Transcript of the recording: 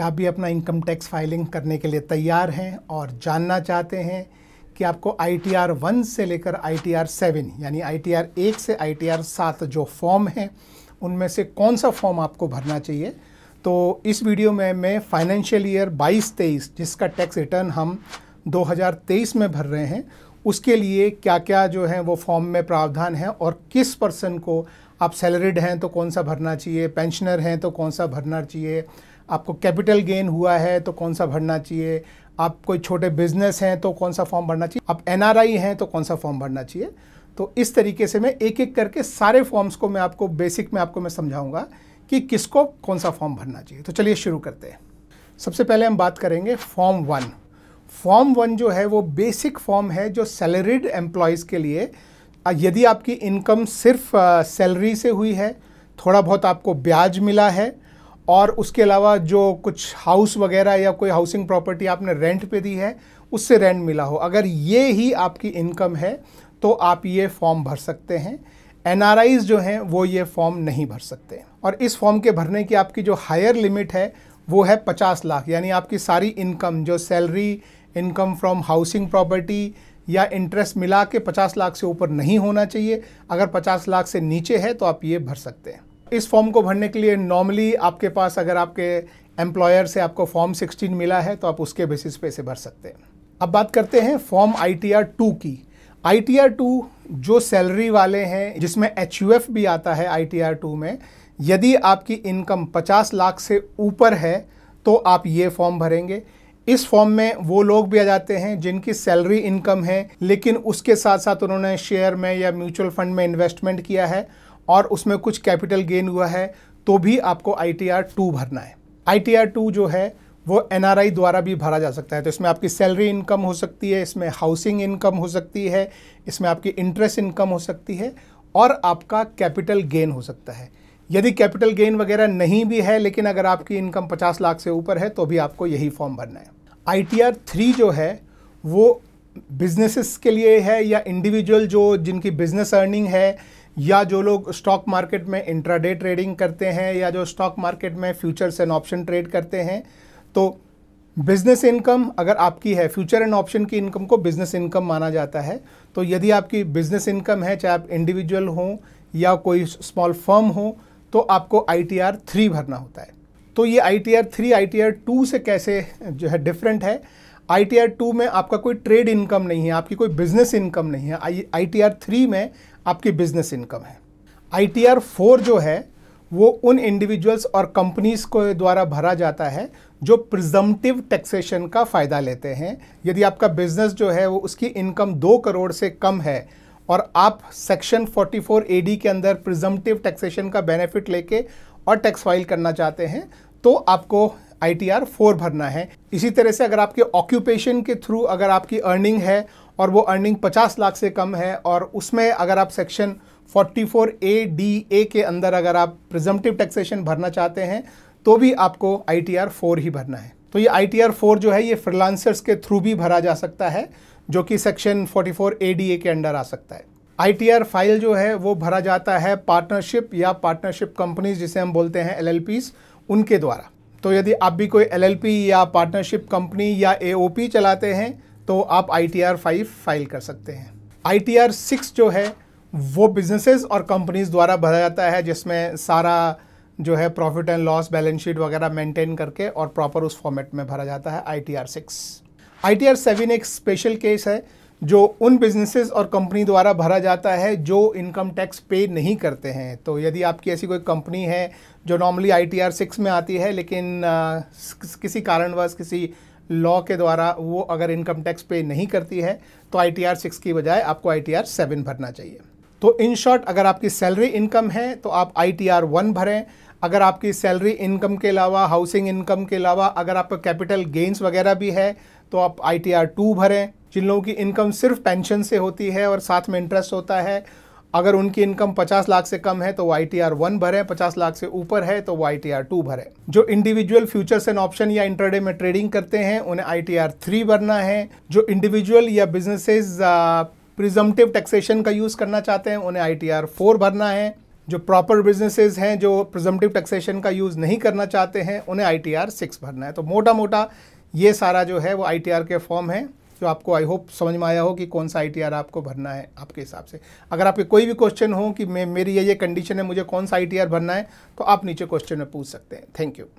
क्या आप भी अपना इनकम टैक्स फाइलिंग करने के लिए तैयार हैं और जानना चाहते हैं कि आपको आई टी आर वन से लेकर आई टी आर सेवन यानी आई टी आर एक से आई टी आर सात जो फॉर्म हैं उनमें से कौन सा फॉर्म आपको भरना चाहिए तो इस वीडियो में मैं फाइनेंशियल ईयर 22-23 जिसका टैक्स रिटर्न हम 2023 में भर रहे हैं उसके लिए क्या क्या जो है वो फॉर्म में प्रावधान है और किस पर्सन को आप सैलरीड हैं तो कौन सा भरना चाहिए पेंशनर हैं तो कौन सा भरना चाहिए आपको कैपिटल गेन हुआ है तो कौन सा भरना चाहिए आप कोई छोटे बिजनेस हैं तो कौन सा फॉर्म भरना चाहिए आप एन हैं तो कौन सा फॉर्म भरना चाहिए तो इस तरीके से मैं एक एक करके सारे फॉर्म्स को मैं आपको बेसिक में आपको मैं समझाऊंगा कि किसको कौन सा फॉर्म भरना चाहिए तो चलिए शुरू करते हैं सबसे पहले हम बात करेंगे फॉर्म वन फॉर्म वन जो है वो बेसिक फॉर्म है जो सैलरीड एम्प्लॉयज़ के लिए यदि आपकी इनकम सिर्फ सैलरी से हुई है थोड़ा बहुत आपको ब्याज मिला है और उसके अलावा जो कुछ हाउस वगैरह या कोई हाउसिंग प्रॉपर्टी आपने रेंट पे दी है उससे रेंट मिला हो अगर ये ही आपकी इनकम है तो आप ये फॉर्म भर सकते हैं एन जो हैं वो ये फॉर्म नहीं भर सकते और इस फॉर्म के भरने की आपकी जो हायर लिमिट है वो है पचास लाख यानी आपकी सारी इनकम जो salary income from housing property या इंटरेस्ट मिला के पचास लाख से ऊपर नहीं होना चाहिए अगर पचास लाख से नीचे है तो आप ये भर सकते हैं इस फॉर्म को भरने के लिए नॉर्मली आपके पास अगर आपके एम्प्लॉयर से आपको फॉर्म 16 मिला है तो आप उसके बेसिस पे इसे भर सकते हैं अब बात करते हैं form I T R two की आई टी आर टू जो सैलरी वाले हैं जिसमें एच यू एफ भी आता है आई टी आर टू में यदि आपकी इनकम 50 लाख से ऊपर है तो आप ये फॉर्म भरेंगे इस फॉर्म में वो लोग भी आ जाते हैं जिनकी सैलरी इनकम है लेकिन उसके साथ साथ उन्होंने शेयर में या म्यूचुअल फंड में इन्वेस्टमेंट किया है और उसमें कुछ कैपिटल गेन हुआ है तो भी आपको आई टी आर टू भरना है आई टी आर टू जो है वो एन आर आई द्वारा भी भरा जा सकता है तो इसमें आपकी सैलरी इनकम हो सकती है इसमें हाउसिंग इनकम हो सकती है इसमें आपकी इंटरेस्ट इनकम हो सकती है और आपका कैपिटल गेन हो सकता है यदि कैपिटल गेन वगैरह नहीं भी है लेकिन अगर आपकी इनकम 50 लाख से ऊपर है तो भी आपको यही फॉर्म भरना है आई टी आर थ्री जो है वो बिजनेसेस के लिए है या इंडिविजुअल जो जिनकी बिजनेस अर्निंग है या जो लोग स्टॉक मार्केट में इंट्राडे ट्रेडिंग करते हैं या जो स्टॉक मार्केट में फ्यूचर्स एंड ऑप्शन ट्रेड करते हैं तो बिजनेस इनकम अगर आपकी है फ्यूचर एंड ऑप्शन की इनकम को बिजनेस इनकम माना जाता है तो यदि आपकी बिजनेस इनकम है चाहे आप इंडिविजुअल हों या कोई स्मॉल फर्म हो तो आपको आई टी आर थ्री भरना होता है तो ये I T R three I T R two से कैसे जो है डिफरेंट है आई टी आर टू में आपका कोई ट्रेड इनकम नहीं है आपकी कोई बिजनेस इनकम नहीं है I I T R three में आपकी बिजनेस इनकम है आई टी आर फोर जो है वो उन इंडिविजुअल्स और कंपनीज को द्वारा भरा जाता है जो प्रिजम्पटिव टैक्सेशन का फ़ायदा लेते हैं यदि आपका बिजनेस जो है वो उसकी इनकम दो करोड़ से कम है और आप सेक्शन 44 एडी के अंदर प्रिजम्पटिव टैक्सेशन का बेनिफिट लेके और टैक्स फाइल करना चाहते हैं तो आपको आई टी आर फोर भरना है इसी तरह से अगर आपके ऑक्यूपेशन के थ्रू अगर आपकी अर्निंग है और वो अर्निंग 50 लाख से कम है और उसमें अगर आप सेक्शन 44 ए डी ए के अंदर अगर आप प्रिजम्पटिव टैक्सेशन भरना चाहते हैं तो भी आपको आई टी आर फोर ही भरना है तो ये आई टी आर फोर जो है ये फ्रीलांसर्स के थ्रू भी भरा जा सकता है जो कि सेक्शन 44 एडीए के अंडर आ सकता है आईटीआर फाइल जो है वो भरा जाता है पार्टनरशिप या पार्टनरशिप कंपनीज जिसे हम बोलते हैं एलएलपीस उनके द्वारा तो यदि आप भी कोई पी या पार्टनरशिप कंपनी या पी चलाते हैं तो आप I T R five file कर सकते हैं आई टी आर सिक्स जो है वो बिजनेसेस और कंपनीज द्वारा भरा जाता है जिसमें सारा जो है profit and loss balance sheet वगैरह मेंटेन करके और प्रॉपर उस फॉर्मेट में भरा जाता है I T R six I T R seven एक स्पेशल केस है जो उन बिजनेसेस और कंपनी द्वारा भरा जाता है जो इनकम टैक्स पे नहीं करते हैं तो यदि आपकी ऐसी कोई कंपनी है जो normally I T R six में आती है लेकिन आ, किसी कारणवश किसी लॉ के द्वारा वो अगर इनकम टैक्स पे नहीं करती है तो आई टी आर सिक्स की बजाय आपको आई टी आर सेवन भरना चाहिए तो इन शॉर्ट अगर आपकी सैलरी इनकम है तो आप आई टी आर वन भरें अगर आपकी सैलरी इनकम के अलावा हाउसिंग इनकम के अलावा अगर आपका कैपिटल गेंस वगैरह भी है तो आप आई टी आर टू भरें जिन लोगों की इनकम सिर्फ पेंशन से होती है और साथ में इंटरेस्ट होता है अगर उनकी इनकम 50 लाख से कम है तो वो आई टी आर वन भरें पचास लाख से ऊपर है तो वो आई टी आर टू भरें जो इंडिविजुअल फ्यूचर्स एंड ऑप्शन या इंटरडे में ट्रेडिंग करते हैं उन्हें आई टी आर थ्री भरना है जो इंडिविजुअल या बिजनेसेस प्रिजम्पटिव टैक्सेशन का यूज़ करना चाहते हैं उन्हें आई टी आर फोर भरना है जो प्रॉपर बिजनेसेस हैं जो प्रजम्पटिव टैक्सेशन का यूज़ नहीं करना चाहते हैं उन्हें आई टी आर सिक्स भरना है तो मोटा मोटा ये सारा जो है वो आई टी आर के फॉर्म है जो आपको आई होप समझ में आया हो कि कौन सा आई टी आर आपको भरना है आपके हिसाब से अगर आपके कोई भी क्वेश्चन हो कि मे मेरी ये ये कंडीशन है मुझे कौन सा आई टी आर भरना है तो आप नीचे क्वेश्चन में पूछ सकते हैं थैंक यू